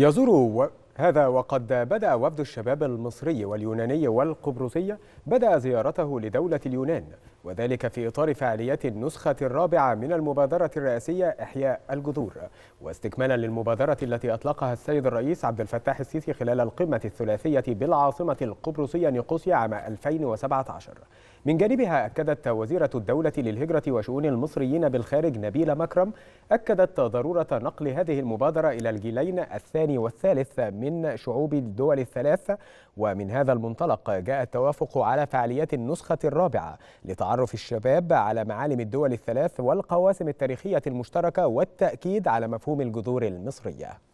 يزور هذا وقد بدأ وفد الشباب المصري واليوناني والقبرصي بدأ زيارته لدولة اليونان وذلك في إطار فعاليات النسخة الرابعة من المبادرة الرئاسية إحياء الجذور واستكمالا للمبادرة التي أطلقها السيد الرئيس عبد الفتاح السيسي خلال القمة الثلاثية بالعاصمة القبرصية نيقوسيا عام 2017 من جانبها أكدت وزيرة الدولة للهجرة وشؤون المصريين بالخارج نبيلة مكرم أكدت ضرورة نقل هذه المبادرة إلى الجيلين الثاني والثالث من من شعوب الدول الثلاث ومن هذا المنطلق جاء التوافق على فعاليات النسخة الرابعة لتعرف الشباب على معالم الدول الثلاث والقواسم التاريخية المشتركة والتأكيد على مفهوم الجذور المصرية